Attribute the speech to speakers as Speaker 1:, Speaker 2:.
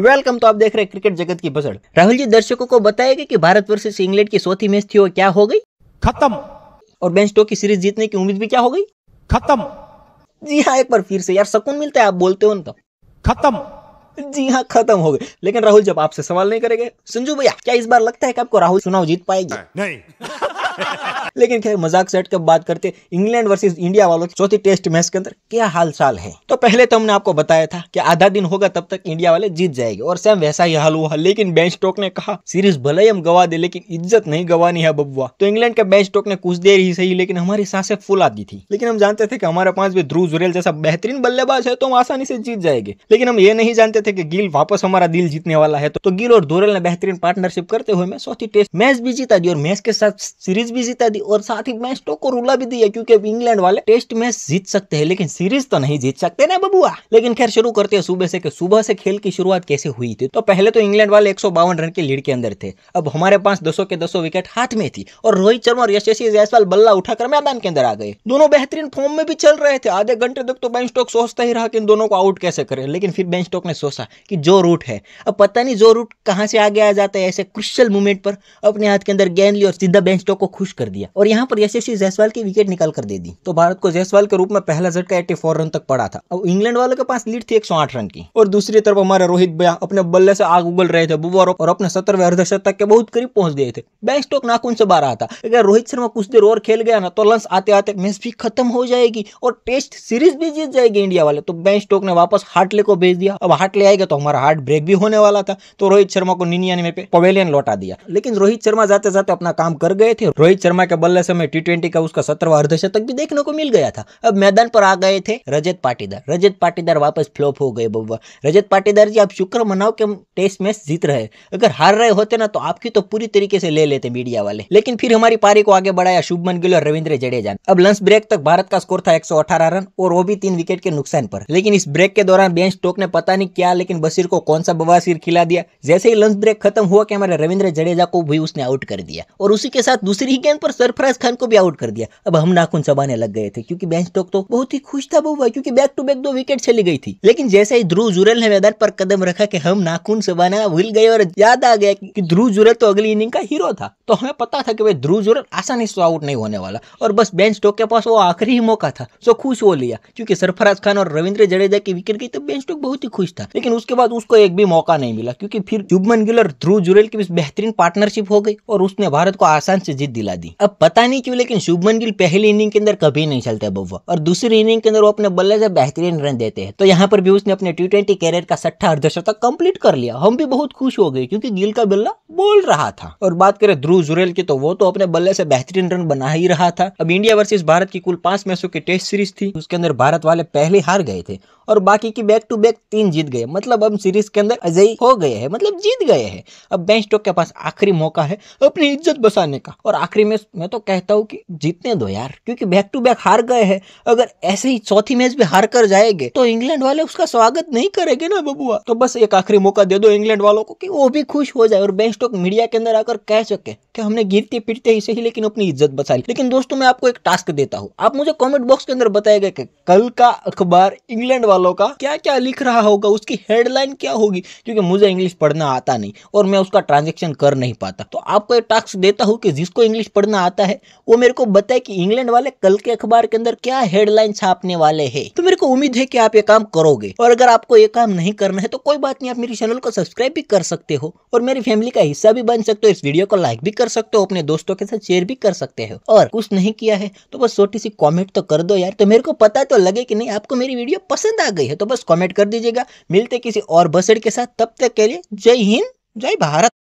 Speaker 1: welcome तो आप देख रहे हैं क्रिकेट जगत की बसड़ राहुल जी दर्शकों को बताएगा कि भारत वर्सेस इंग्लैंड की चौथी मैच थी वो क्या हो गई खत्म और बेन स्टोक की सीरीज जीतने की उम्मीद भी क्या हो गई खत्म जी हाँ एक बार फिर से यार सुकून मिलता है आप बोलते हो ना खत्म जी हाँ खत्म हो गए लेकिन राहुल जब आपसे सवाल नहीं करेंगे संजू भैया क्या इस बार लगता है कि आपको राहुल चुनाव जीत पाएगी नहीं लेकिन खैर मजाक सेट कब बात करते इंग्लैंड वर्सेज इंडिया वालों के चौथी टेस्ट मैच के अंदर क्या हाल चाल है तो पहले तो हमने आपको बताया था कि आधा दिन होगा तब तक इंडिया वाले जीत जाएंगे और सेम वैसा ही हाल हुआ लेकिन बेंच स्टॉक ने कहा सीरीज भले ही हम गवा दे लेकिन इज्जत नहीं गवानी है बबुआ तो इंग्लैंड के बेंच स्टॉक ने कुछ देर ही सही लेकिन हमारी सांसें फुल आती थी लेकिन हम जानते थे कि हमारे पास भी ध्रुव जुरेल जैसा बेहतरीन बल्लेबाज है तो हम आसानी से जीत जाएंगे लेकिन हम ये नहीं जानते थे कि गिल वापस हमारा दिल जीतने वाला है तो गिल और धोरेल ने बेहतरीन पार्टनरशिप करते हुए मैच भी जीता दी और मैच के साथ सीरीज भी जीता दी और साथ ही मैं स्टोक तो को रूला भी दिया क्योंकि इंग्लैंड वाले टेस्ट मैच जीत सकते हैं लेकिन सीरीज तो नहीं जीत सकते ना बबुआ लेकिन खैर शुरू करते हैं सुबह से कि सुबह से खेल की शुरुआत कैसे हुई थी तो पहले तो इंग्लैंड वाले एक रन की लीड के अंदर थे अब हमारे पास दसो के दसो विकेट हाथ में थी और रोहित शर्मा और यशस्वी जायसवाल बल्ला उठाकर मैदान के अंदर आ गए दोनों बेहतरीन फॉर्म में भी चल रहे थे आधे घंटे तक तो बैन स्टॉक सोचता ही रहा कि इन दोनों को आउट कैसे करे लेकिन फिर बैन स्टॉक ने सोचा कि जो रूट है अब पता नहीं जो रूट कहाँ से आगे आ जाता है ऐसे क्रुशियल मोमेंट पर अपने हाथ के अंदर गेंद ली और सीधा बेंच स्टॉक को खुश कर दिया और यहाँ पर यशस्वी जयसवाल की विकेट निकाल कर दे दी तो भारत को जयसवाल के रूप में पहला झटका एट्टी रन तक पड़ा था और इंग्लैंड वालों के पास लीड थी एक रन की और दूसरी तरफ हमारे रोहित भैया अपने बल्ले से आग उगल रहे थे बुवर और अपने सत्रहवें अर्धशतक के बहुत करीब पहुंच गए थे बैक स्टॉक नाकुन से बाहर था अगर रोहित शर्मा कुछ देर और खेल गया ना तो लंस आते आते मैच भी खत्म हो जाएगी और टेस्ट सीरीज भी जीत जाएगी इंडिया वाले तो बैंक स्टोक ने वापस हार्टले को भेज दिया अब हार्टले आएगा तो हमारा हार्ट ब्रेक भी होने वाला था तो रोहित शर्मा को निन्यानवे पे पवेलियन लौटा दिया लेकिन रोहित शर्मा जाते जाते अपना काम कर गए थे रोहित शर्मा के बल्ले समय टी ट्वेंटी का उसका सत्रवा अर्धशतक भी देखने को मिल गया था अब मैदान पर आ गए थे रजत पाटीदार रजत पाटीदार वापस फ्लॉप हो गए बब्बा रजत पाटीदार जी आप शुक्र मनाओ के टेस्ट मैच जीत रहे अगर हार रहे होते ना तो आपकी तो पूरी तरीके से ले लेते मीडिया वाले लेकिन फिर हमारी पारी को आगे बढ़ाया शुभमन गिल और रविंद्र जडेजा अब लंच ब्रेक तक भारत का स्कोर था एक रन और वो भी तीन विकेट के नुकसान पर लेकिन इस ब्रेक के दौरान बेंच टोक ने पता नहीं क्या लेकिन बसीर को कौन सा बवासीर खिला दिया जैसे ही लंच ब्रेक खत्म हुआ कि हमारे रविंद्र जडेजा को भी उसने आउट कर दिया और उसी के साथ दूसरी गेंद पर सर सरफराज खान को भी आउट कर दिया अब हम नाखून चबाने लग गए थे क्योंकि बेंच टॉक तो बहुत ही खुश था बहुआ क्योंकि बैक टू बैक दो विकेट चली गई थी लेकिन जैसे ही ध्रुव जुरल ने मैदान पर कदम रखा कि हम नाखून चबाना भूल गए और याद आ गया कि ध्रुव जुरल तो अगली इनिंग का हीरो था तो हमें पता था कि भाई ध्रुव जुरल आसानी से आउट नहीं होने वाला और बस बेंच टॉक के पास वो आखिरी ही मौका था जो खुश हो लिया क्योंकि सरफराज खान और रविंद्र जडेजा की विकेट गई तो बेंच टॉक बहुत ही खुश था लेकिन उसके बाद उसको एक भी मौका नहीं मिला क्योंकि फिर जुबमन गिल और ध्रुव जुरेल की बेहतरीन पार्टनरशिप हो गई और उसने भारत को आसान से जीत दिला दी अब पता नहीं क्यों लेकिन शुभमन गिल पहली इनिंग के अंदर कभी नहीं चलते बब्बा और दूसरी इनिंग के अंदर वो अपने बल्ले से बेहतरीन रन देते हैं तो यहाँ पर भी उसने अपने टी ट्वेंटी कैरियर का सट्ठा अर्धशतक कंप्लीट कर लिया हम भी बहुत खुश हो गए क्योंकि गिल का बल्ला बोल रहा था और बात करें ध्रुव जुरेल की तो वो तो अपने बल्ले से बेहतरीन रन बना ही रहा था अब इंडिया वर्सेज भारत की कुल पांच मैचों की टेस्ट सीरीज थी उसके अंदर भारत वाले पहले हार गए थे और बाकी की बैक टू बैक तीन जीत गए मतलब अब सीरीज के अंदर अजय हो गए हैं मतलब जीत गए हैं अब बेंच स्टॉक के पास आखिरी मौका है अपनी इज्जत बसाने का और आखिरी मैच मैं तो कहता हूँ कि जीतने दो यार क्योंकि बैक टू बैक हार गए हैं अगर ऐसे ही चौथी मैच भी हार कर जाएंगे तो इंग्लैंड वाले उसका स्वागत नहीं करेंगे ना बबुआ तो बस एक आखिरी मौका दे दो इंग्लैंड वालों को कि वो भी खुश हो जाए और बेस्ट मीडिया के अंदर आकर कह सके कि हमने गिरते पिटते ही सही लेकिन अपनी इज्जत बचा ली लेकिन दोस्तों मैं आपको एक टास्क देता हूँ आप मुझे कॉमेंट बॉक्स के अंदर बताएगा कि कल का अखबार इंग्लैंड वालों का क्या क्या लिख रहा होगा उसकी हेडलाइन क्या होगी क्योंकि मुझे इंग्लिश पढ़ना आता नहीं और मैं उसका ट्रांजेक्शन कर नहीं पाता तो आपको एक टास्क देता हूँ कि जिसको इंग्लिश पढ़ना आता आता है वो मेरे को बताए कि इंग्लैंड वाले कल के अखबार के अंदर क्या हेडलाइन छापने वाले है तो मेरे को उम्मीद है कि आप ये काम करोगे और अगर आपको ये काम नहीं करना है तो कोई बात नहीं आप मेरे चैनल को सब्सक्राइब भी कर सकते हो और मेरी फैमिली का हिस्सा भी बन सकते हो इस वीडियो को लाइक भी कर सकते हो अपने दोस्तों के साथ शेयर भी कर सकते हो और कुछ नहीं किया है तो बस छोटी सी कॉमेंट तो कर दो यार तो मेरे को पता तो लगे की नहीं आपको मेरी वीडियो पसंद आ गई है तो बस कॉमेंट कर दीजिएगा मिलते किसी और बसड़ के साथ तब तक के लिए जय हिंद जय भारत